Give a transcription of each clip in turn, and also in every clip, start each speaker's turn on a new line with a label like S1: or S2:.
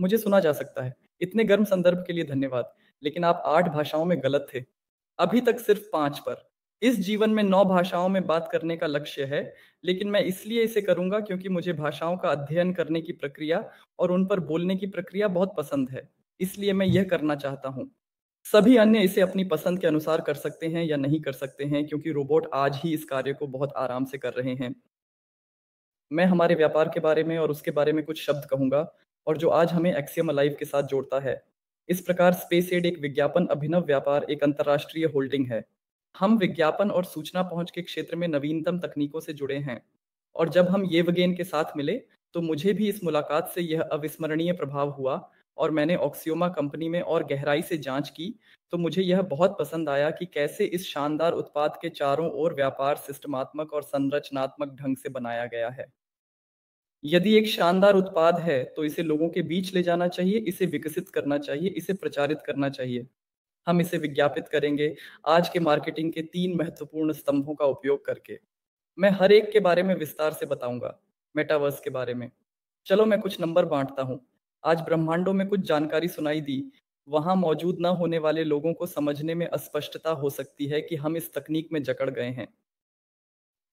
S1: मुझे सुना जा सकता है इतने गर्म संदर्भ के लिए धन्यवाद लेकिन आप आठ भाषाओं में गलत थे अभी तक सिर्फ पांच पर इस जीवन में नौ भाषाओं में बात करने का लक्ष्य है लेकिन मैं इसलिए इसे करूंगा क्योंकि मुझे भाषाओं का अध्ययन करने की प्रक्रिया और उन पर बोलने की प्रक्रिया बहुत पसंद है इसलिए मैं यह करना चाहता हूँ सभी अन्य इसे अपनी पसंद के अनुसार कर सकते हैं या नहीं कर सकते हैं क्योंकि रोबोट आज ही इस कार्य को बहुत आराम से कर रहे हैं मैं हमारे व्यापार के बारे में और उसके बारे में कुछ शब्द कहूंगा और जो आज हमें एक्सियम अलाइव के साथ जोड़ता है इस प्रकार स्पेस एड एक विज्ञापन अभिनव व्यापार एक अंतर्राष्ट्रीय होल्डिंग है हम विज्ञापन और सूचना पहुंच के क्षेत्र में नवीनतम तकनीकों से जुड़े हैं और जब हम ये वगेन के साथ मिले तो मुझे भी इस मुलाकात से यह अविस्मरणीय प्रभाव हुआ और मैंने ऑक्सियोमा कंपनी में और गहराई से जांच की तो मुझे यह बहुत पसंद आया कि कैसे इस शानदार उत्पाद के चारों ओर व्यापार सिस्टमात्मक और संरचनात्मक ढंग से बनाया गया है यदि एक शानदार उत्पाद है तो इसे लोगों के बीच ले जाना चाहिए इसे विकसित करना चाहिए इसे प्रचारित करना चाहिए हम इसे विज्ञापित करेंगे आज के मार्केटिंग के तीन महत्वपूर्ण स्तंभों का उपयोग करके मैं हर एक के बारे में विस्तार से बताऊंगा मेटावर्स के बारे में चलो मैं कुछ नंबर बांटता हूँ आज ब्रह्मांडों में कुछ जानकारी सुनाई दी वहां मौजूद न होने वाले लोगों को समझने में अस्पष्टता हो सकती है कि हम इस तकनीक में जकड़ गए हैं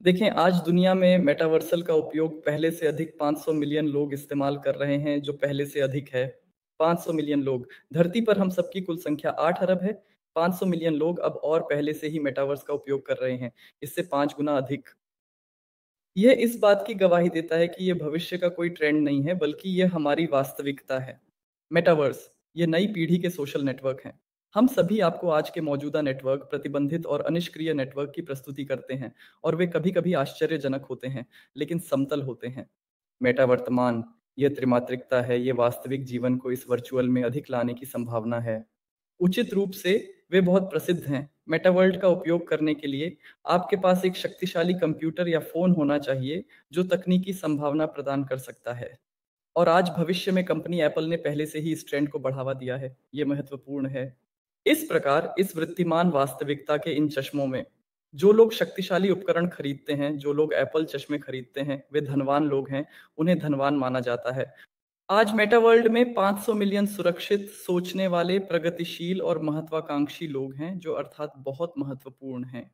S1: देखें आज दुनिया में मेटावर्सल का उपयोग पहले से अधिक 500 मिलियन लोग इस्तेमाल कर रहे हैं जो पहले से अधिक है 500 मिलियन लोग धरती पर हम सबकी कुल संख्या 8 अरब है 500 मिलियन लोग अब और पहले से ही मेटावर्स का उपयोग कर रहे हैं इससे पांच गुना अधिक यह इस बात की गवाही देता है कि यह भविष्य का कोई ट्रेंड नहीं है बल्कि यह हमारी वास्तविकता है मेटावर्स ये नई पीढ़ी के सोशल नेटवर्क हैं हम सभी आपको आज के मौजूदा नेटवर्क प्रतिबंधित और अनिष्क्रिय नेटवर्क की प्रस्तुति करते हैं और वे कभी कभी आश्चर्यजनक होते हैं लेकिन समतल होते हैं मेटा वर्तमान यह त्रिमात्रिकता है ये वास्तविक जीवन को इस वर्चुअल में अधिक लाने की संभावना है उचित रूप से वे बहुत प्रसिद्ध हैं मेटावर्ल्ड का उपयोग करने के लिए आपके पास एक शक्तिशाली कंप्यूटर या फोन होना चाहिए जो तकनीकी संभावना प्रदान कर सकता है और आज भविष्य में कंपनी एप्पल ने पहले से ही इस ट्रेंड को बढ़ावा दिया है ये महत्वपूर्ण है इस प्रकार इस वृत्तिमान वास्तविकता के इन चश्मों में जो लोग शक्तिशाली उपकरण खरीदते हैं जो लोग एप्पल चश्मे खरीदते हैं वे धनवान लोग हैं उन्हें धनवान माना जाता है आज मेटावर्ल्ड में 500 मिलियन सुरक्षित सोचने वाले प्रगतिशील और महत्वाकांक्षी लोग हैं जो अर्थात बहुत महत्वपूर्ण हैं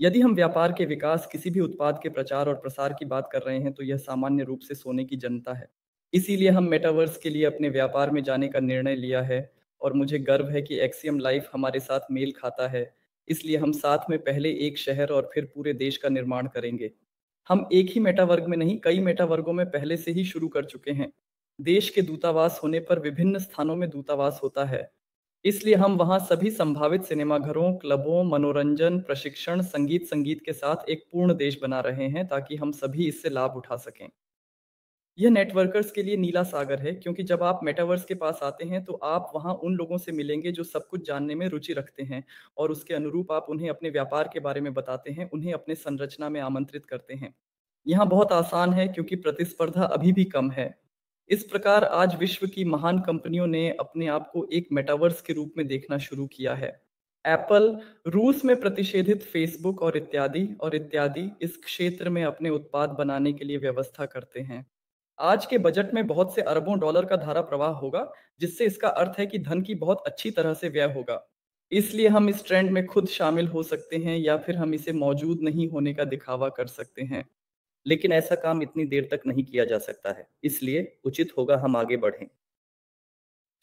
S1: यदि हम व्यापार के विकास किसी भी उत्पाद के प्रचार और प्रसार की बात कर रहे हैं तो यह सामान्य रूप से सोने की जनता है इसीलिए हम मेटावर्स के लिए अपने व्यापार में जाने का निर्णय लिया है और मुझे गर्व है कि एक्सियम लाइफ हमारे साथ मेल खाता है इसलिए हम साथ में पहले एक शहर और फिर पूरे देश का निर्माण करेंगे हम एक ही मेटा वर्ग में नहीं कई मेटा वर्गों में पहले से ही शुरू कर चुके हैं देश के दूतावास होने पर विभिन्न स्थानों में दूतावास होता है इसलिए हम वहां सभी संभावित सिनेमाघरों क्लबों मनोरंजन प्रशिक्षण संगीत संगीत के साथ एक पूर्ण देश बना रहे हैं ताकि हम सभी इससे लाभ उठा सकें यह नेटवर्कर्स के लिए नीला सागर है क्योंकि जब आप मेटावर्स के पास आते हैं तो आप वहां उन लोगों से मिलेंगे जो सब कुछ जानने में रुचि रखते हैं और उसके अनुरूप आप उन्हें अपने व्यापार के बारे में बताते हैं उन्हें अपने संरचना में आमंत्रित करते हैं यहाँ बहुत आसान है क्योंकि प्रतिस्पर्धा अभी भी कम है इस प्रकार आज विश्व की महान कंपनियों ने अपने आप को एक मेटावर्स के रूप में देखना शुरू किया है एप्पल रूस में प्रतिषेधित फेसबुक और इत्यादि और इत्यादि इस क्षेत्र में अपने उत्पाद बनाने के लिए व्यवस्था करते हैं आज के बजट में बहुत से अरबों डॉलर का धारा प्रवाह होगा जिससे इसका अर्थ है कि धन की बहुत अच्छी तरह से व्यय होगा इसलिए हम इस ट्रेंड में खुद शामिल हो सकते हैं या फिर हम इसे मौजूद नहीं होने का दिखावा कर सकते हैं लेकिन ऐसा काम इतनी देर तक नहीं किया जा सकता है इसलिए उचित होगा हम आगे बढ़ें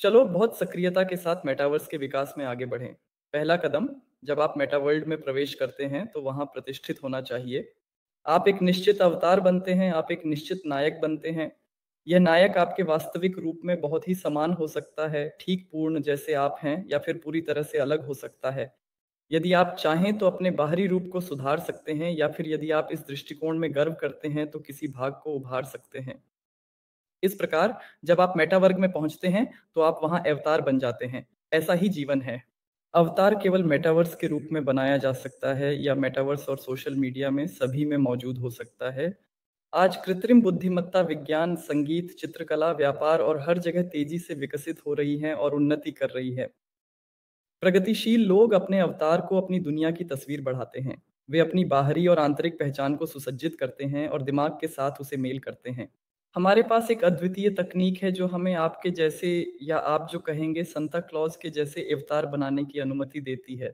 S1: चलो बहुत सक्रियता के साथ मेटावर्स के विकास में आगे बढ़ें पहला कदम जब आप मेटावर्ल्ड में प्रवेश करते हैं तो वहां प्रतिष्ठित होना चाहिए आप एक निश्चित अवतार बनते हैं आप एक निश्चित नायक बनते हैं यह नायक आपके वास्तविक रूप में बहुत ही समान हो सकता है ठीक पूर्ण जैसे आप हैं या फिर पूरी तरह से अलग हो सकता है यदि आप चाहें तो अपने बाहरी रूप को सुधार सकते हैं या फिर यदि आप इस दृष्टिकोण में गर्व करते हैं तो किसी भाग को उभार सकते हैं इस प्रकार जब आप मेटावर्ग में पहुंचते हैं तो आप वहां अवतार बन जाते हैं ऐसा ही जीवन है अवतार केवल मेटावर्स के रूप में बनाया जा सकता है या मेटावर्स और सोशल मीडिया में सभी में मौजूद हो सकता है आज कृत्रिम बुद्धिमत्ता विज्ञान संगीत चित्रकला व्यापार और हर जगह तेजी से विकसित हो रही है और उन्नति कर रही है प्रगतिशील लोग अपने अवतार को अपनी दुनिया की तस्वीर बढ़ाते हैं वे अपनी बाहरी और आंतरिक पहचान को सुसज्जित करते हैं और दिमाग के साथ उसे मेल करते हैं हमारे पास एक अद्वितीय तकनीक है जो हमें आपके जैसे या आप जो कहेंगे संता क्लॉज के जैसे अवतार बनाने की अनुमति देती है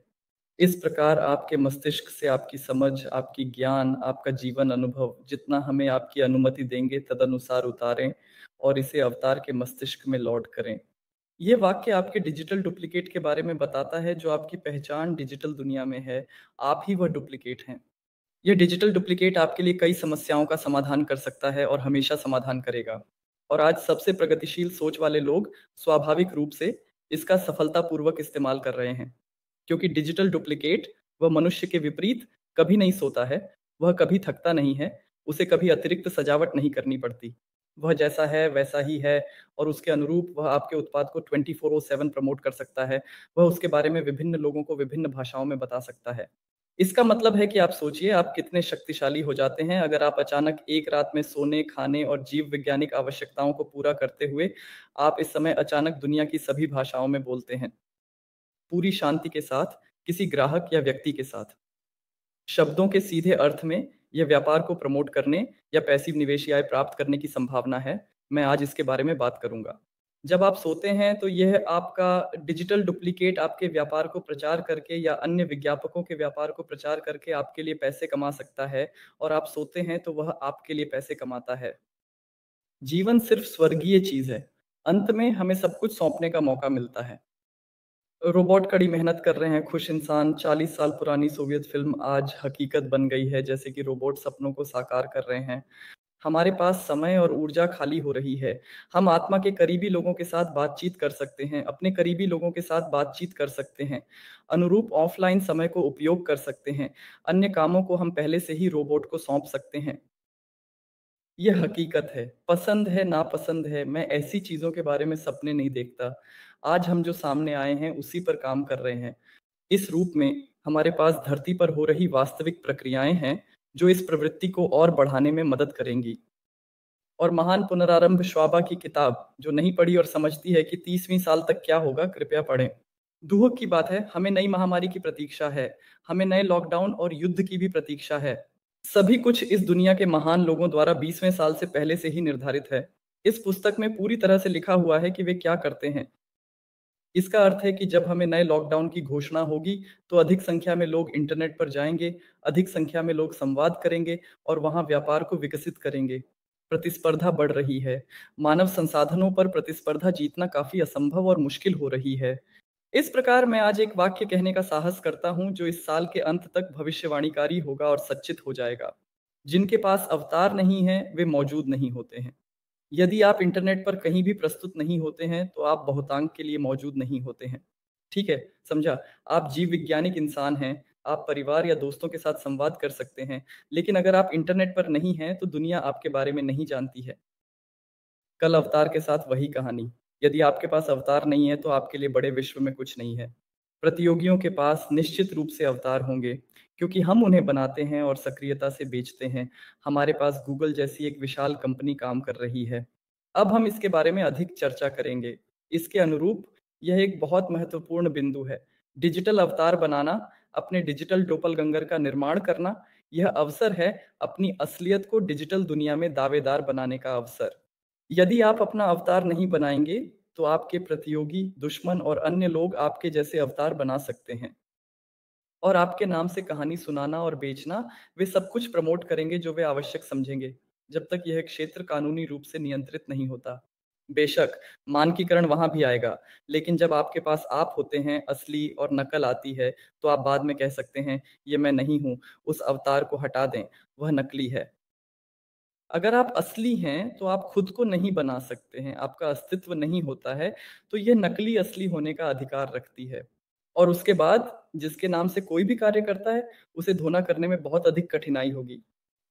S1: इस प्रकार आपके मस्तिष्क से आपकी समझ आपकी ज्ञान आपका जीवन अनुभव जितना हमें आपकी अनुमति देंगे तदनुसार उतारें और इसे अवतार के मस्तिष्क में लौट करें ये वाक्य आपके डिजिटल डुप्लीकेट के बारे में बताता है जो आपकी पहचान डिजिटल दुनिया में है आप ही वह डुप्लीकेट हैं ये डिजिटल डुप्लीकेट आपके लिए कई समस्याओं का समाधान कर सकता है और हमेशा समाधान करेगा और आज सबसे प्रगतिशील सोच वाले लोग स्वाभाविक रूप से इसका सफलतापूर्वक इस्तेमाल कर रहे हैं क्योंकि डिजिटल डुप्लीकेट वह मनुष्य के विपरीत कभी नहीं सोता है वह कभी थकता नहीं है उसे कभी अतिरिक्त सजावट नहीं करनी पड़ती वह जैसा है वैसा ही है और उसके अनुरूप वह आपके उत्पाद को twenty four o seven promote कर सकता है वह उसके बारे में विभिन्न लोगों को विभिन्न भाषाओं में बता सकता है इसका मतलब है कि आप सोचिए आप कितने शक्तिशाली हो जाते हैं अगर आप अचानक एक रात में सोने खाने और जीव वैज्ञानिक आवश्यकताओं को पूरा करते हुए आप इस समय अचानक दुनिया की सभी भाषाओं में बोलते हैं पूरी शांति के साथ किसी ग्राहक या व्यक्ति के साथ शब्दों के सीधे अर्थ में यह व्यापार को प्रमोट करने या पैसिव निवेश आय प्राप्त करने की संभावना है मैं आज इसके बारे में बात करूंगा जब आप सोते हैं तो यह आपका डिजिटल डुप्लीकेट आपके व्यापार को प्रचार करके या अन्य विज्ञापकों के व्यापार को प्रचार करके आपके लिए पैसे कमा सकता है और आप सोते हैं तो वह आपके लिए पैसे कमाता है जीवन सिर्फ स्वर्गीय चीज है अंत में हमें सब कुछ सौंपने का मौका मिलता है रोबोट कड़ी मेहनत कर रहे हैं खुश इंसान चालीस साल पुरानी सोवियत फिल्म आज हकीकत बन गई है जैसे कि रोबोट सपनों को साकार कर रहे हैं हमारे पास समय और ऊर्जा खाली हो रही है हम आत्मा के करीबी लोगों के साथ बातचीत कर सकते हैं अपने करीबी लोगों के साथ बातचीत कर सकते हैं अनुरूप ऑफलाइन समय को उपयोग कर सकते हैं अन्य कामों को हम पहले से ही रोबोट को सौंप सकते हैं यह हकीकत है पसंद है नापसंद है मैं ऐसी चीजों के बारे में सपने नहीं देखता आज हम जो सामने आए हैं उसी पर काम कर रहे हैं इस रूप में हमारे पास धरती पर हो रही वास्तविक प्रक्रियाएं हैं जो इस प्रवृत्ति को और बढ़ाने में मदद करेंगी और महान पुनरारंभ श्वाबा की किताब जो नहीं पढ़ी और समझती है कि तीसवीं साल तक क्या होगा कृपया पढ़ें दुहक की बात है हमें नई महामारी की प्रतीक्षा है हमें नए लॉकडाउन और युद्ध की भी प्रतीक्षा है सभी कुछ इस दुनिया के महान लोगों द्वारा बीसवें साल से पहले से ही निर्धारित है इस पुस्तक में पूरी तरह से लिखा हुआ है कि वे क्या करते हैं इसका अर्थ है कि जब हमें नए लॉकडाउन की घोषणा होगी तो अधिक संख्या में लोग इंटरनेट पर जाएंगे अधिक संख्या में लोग संवाद करेंगे और वहां व्यापार को विकसित करेंगे प्रतिस्पर्धा बढ़ रही है मानव संसाधनों पर प्रतिस्पर्धा जीतना काफी असंभव और मुश्किल हो रही है इस प्रकार मैं आज एक वाक्य कहने का साहस करता हूं जो इस साल के अंत तक भविष्यवाणीकारी होगा और सचित हो जाएगा जिनके पास अवतार नहीं है वे मौजूद नहीं होते हैं यदि आप इंटरनेट पर कहीं भी प्रस्तुत नहीं होते हैं तो आप बहुतांक के लिए मौजूद नहीं होते हैं ठीक है समझा आप जीव वैज्ञानिक इंसान हैं आप परिवार या दोस्तों के साथ संवाद कर सकते हैं लेकिन अगर आप इंटरनेट पर नहीं हैं तो दुनिया आपके बारे में नहीं जानती है कल अवतार के साथ वही कहानी यदि आपके पास अवतार नहीं है तो आपके लिए बड़े विश्व में कुछ नहीं है प्रतियोगियों के पास निश्चित रूप से अवतार होंगे क्योंकि हम उन्हें बनाते हैं और सक्रियता से बेचते हैं हमारे पास गूगल जैसी एक विशाल कंपनी काम कर रही है अब हम इसके बारे में अधिक चर्चा करेंगे इसके अनुरूप यह एक बहुत महत्वपूर्ण बिंदु है डिजिटल अवतार बनाना अपने डिजिटल डोपल गंगर का निर्माण करना यह अवसर है अपनी असलियत को डिजिटल दुनिया में दावेदार बनाने का अवसर यदि आप अपना अवतार नहीं बनाएंगे तो आपके प्रतियोगी दुश्मन और अन्य लोग आपके जैसे अवतार बना सकते हैं और आपके नाम से कहानी सुनाना और बेचना वे सब कुछ प्रमोट करेंगे जो वे आवश्यक समझेंगे जब तक यह क्षेत्र कानूनी रूप से नियंत्रित नहीं होता बेशक मानकीकरण वहां भी आएगा लेकिन जब आपके पास आप होते हैं असली और नकल आती है तो आप बाद में कह सकते हैं ये मैं नहीं हूं उस अवतार को हटा दें वह नकली है अगर आप असली हैं तो आप खुद को नहीं बना सकते हैं आपका अस्तित्व नहीं होता है तो यह नकली असली होने का अधिकार रखती है और उसके बाद जिसके नाम से कोई भी कार्य करता है उसे धोना करने में बहुत अधिक कठिनाई होगी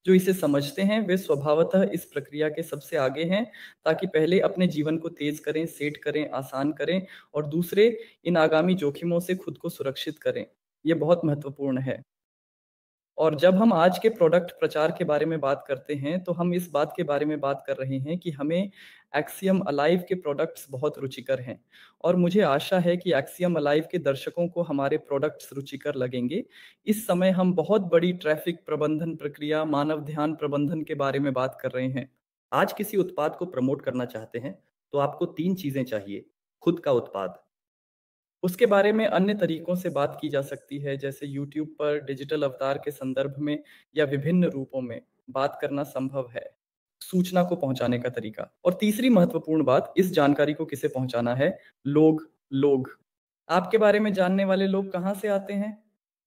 S1: जो इसे समझते हैं वे स्वभावतः इस प्रक्रिया के सबसे आगे हैं ताकि पहले अपने जीवन को तेज करें सेट करें आसान करें और दूसरे इन आगामी जोखिमों से खुद को सुरक्षित करें ये बहुत महत्वपूर्ण है और जब हम आज के प्रोडक्ट प्रचार के बारे में बात करते हैं तो हम इस बात के बारे में बात कर रहे हैं कि हमें एक्सियम अलाइव के प्रोडक्ट्स बहुत रुचिकर हैं और मुझे आशा है कि एक्सियम अलाइव के दर्शकों को हमारे प्रोडक्ट्स रुचिकर लगेंगे इस समय हम बहुत बड़ी ट्रैफिक प्रबंधन प्रक्रिया मानव ध्यान प्रबंधन के बारे में बात कर रहे हैं आज किसी उत्पाद को प्रमोट करना चाहते हैं तो आपको तीन चीज़ें चाहिए खुद का उत्पाद उसके बारे में अन्य तरीकों से बात की जा सकती है जैसे YouTube पर डिजिटल अवतार के संदर्भ में या विभिन्न रूपों में बात करना संभव है सूचना को पहुंचाने का तरीका और तीसरी महत्वपूर्ण बात इस जानकारी को किसे पहुंचाना है लोग लोग आपके बारे में जानने वाले लोग कहाँ से आते हैं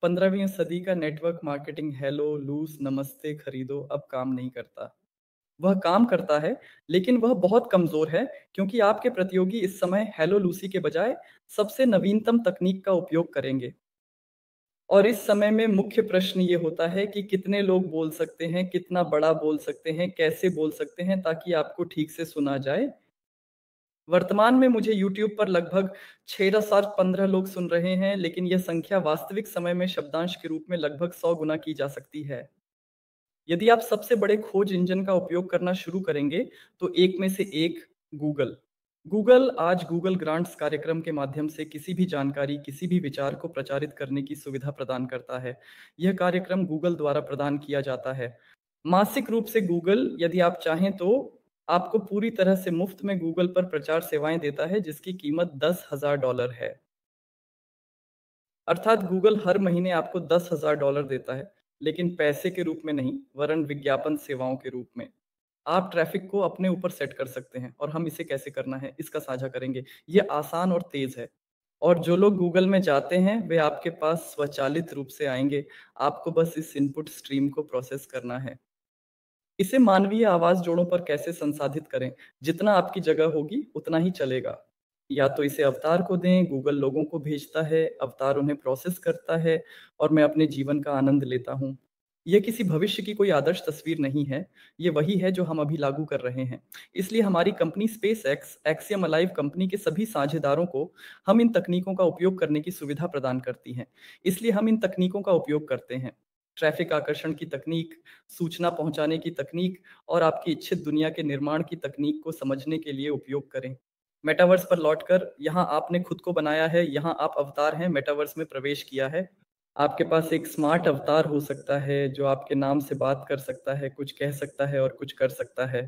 S1: पंद्रहवीं सदी का नेटवर्क मार्केटिंग हेलो लूज नमस्ते खरीदो अब काम नहीं करता वह काम करता है लेकिन वह बहुत कमजोर है क्योंकि आपके प्रतियोगी इस समय हेलो लूसी के बजाय सबसे नवीनतम तकनीक का उपयोग करेंगे और इस समय में मुख्य प्रश्न ये होता है कि कितने लोग बोल सकते हैं कितना बड़ा बोल सकते हैं कैसे बोल सकते हैं ताकि आपको ठीक से सुना जाए वर्तमान में मुझे YouTube पर लगभग छह हजार पंद्रह लोग सुन रहे हैं लेकिन यह संख्या वास्तविक समय में शब्दांश के रूप में लगभग सौ गुना की जा सकती है यदि आप सबसे बड़े खोज इंजन का उपयोग करना शुरू करेंगे तो एक में से एक गूगल गूगल आज गूगल ग्रांट्स कार्यक्रम के माध्यम से किसी भी जानकारी किसी भी विचार को प्रचारित करने की सुविधा प्रदान करता है यह कार्यक्रम गूगल द्वारा प्रदान किया जाता है मासिक रूप से गूगल यदि आप चाहें तो आपको पूरी तरह से मुफ्त में गूगल पर प्रचार सेवाएं देता है जिसकी कीमत दस हजार डॉलर है अर्थात गूगल हर महीने आपको दस हजार डॉलर देता है लेकिन पैसे के रूप में नहीं वरन विज्ञापन सेवाओं के रूप में आप ट्रैफिक को अपने ऊपर सेट कर सकते हैं और हम इसे कैसे करना है इसका साझा करेंगे ये आसान और तेज है और जो लोग गूगल में जाते हैं वे आपके पास स्वचालित रूप से आएंगे आपको बस इस इनपुट स्ट्रीम को प्रोसेस करना है इसे मानवीय आवाज जोड़ों पर कैसे संसाधित करें जितना आपकी जगह होगी उतना ही चलेगा या तो इसे अवतार को दें गूगल लोगों को भेजता है अवतार उन्हें प्रोसेस करता है और मैं अपने जीवन का आनंद लेता हूँ ये किसी भविष्य की कोई आदर्श तस्वीर नहीं है ये वही है जो हम अभी लागू कर रहे हैं इसलिए हमारी company SpaceX Axiom alive company के सभी साझेदारों को हम इन तकनीकों का उपयोग करने की सुविधा प्रदान करती हैं इसलिए हम इन तकनीकों का उपयोग करते हैं ट्रैफिक आकर्षण की तकनीक सूचना पहुंचाने की तकनीक और आपकी इच्छित दुनिया के निर्माण की तकनीक को समझने के लिए उपयोग करें मेटावर्स पर लौटकर यहाँ आपने खुद को बनाया है यहाँ आप अवतार हैं मेटावर्स में प्रवेश किया है आपके पास एक स्मार्ट अवतार हो सकता है जो आपके नाम से बात कर सकता है कुछ कह सकता है और कुछ कर सकता है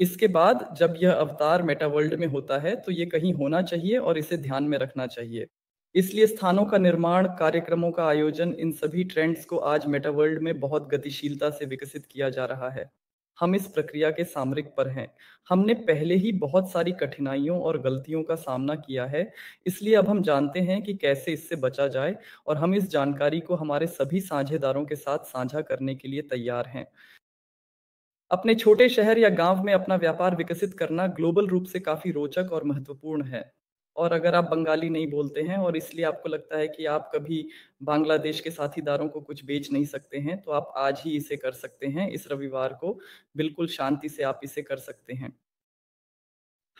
S1: इसके बाद जब यह अवतार मेटावर्ल्ड में होता है तो ये कहीं होना चाहिए और इसे ध्यान में रखना चाहिए इसलिए स्थानों का निर्माण कार्यक्रमों का आयोजन इन सभी ट्रेंड्स को आज मेटावर्ल्ड में बहुत गतिशीलता से विकसित किया जा रहा है हम इस प्रक्रिया के सामरिक पर हैं हमने पहले ही बहुत सारी कठिनाइयों और गलतियों का सामना किया है इसलिए अब हम जानते हैं कि कैसे इससे बचा जाए और हम इस जानकारी को हमारे सभी साझेदारों के साथ साझा करने के लिए तैयार हैं अपने छोटे शहर या गांव में अपना व्यापार विकसित करना ग्लोबल रूप से काफी रोचक और महत्वपूर्ण है और अगर आप बंगाली नहीं बोलते हैं और इसलिए आपको लगता है कि आप कभी बांग्लादेश के साथीदारों को कुछ बेच नहीं सकते हैं तो आप आज ही इसे कर सकते हैं इस रविवार को बिल्कुल शांति से आप इसे कर सकते हैं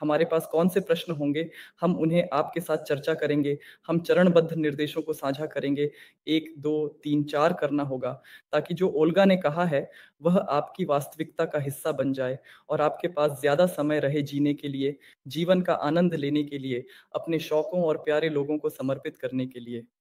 S1: हमारे पास कौन से प्रश्न होंगे हम उन्हें आपके साथ चर्चा करेंगे हम चरणबद्ध निर्देशों को साझा करेंगे एक दो तीन चार करना होगा ताकि जो ओल्गा ने कहा है वह आपकी वास्तविकता का हिस्सा बन जाए और आपके पास ज़्यादा समय रहे जीने के लिए जीवन का आनंद लेने के लिए अपने शौकों और प्यारे लोगों को समर्पित करने के लिए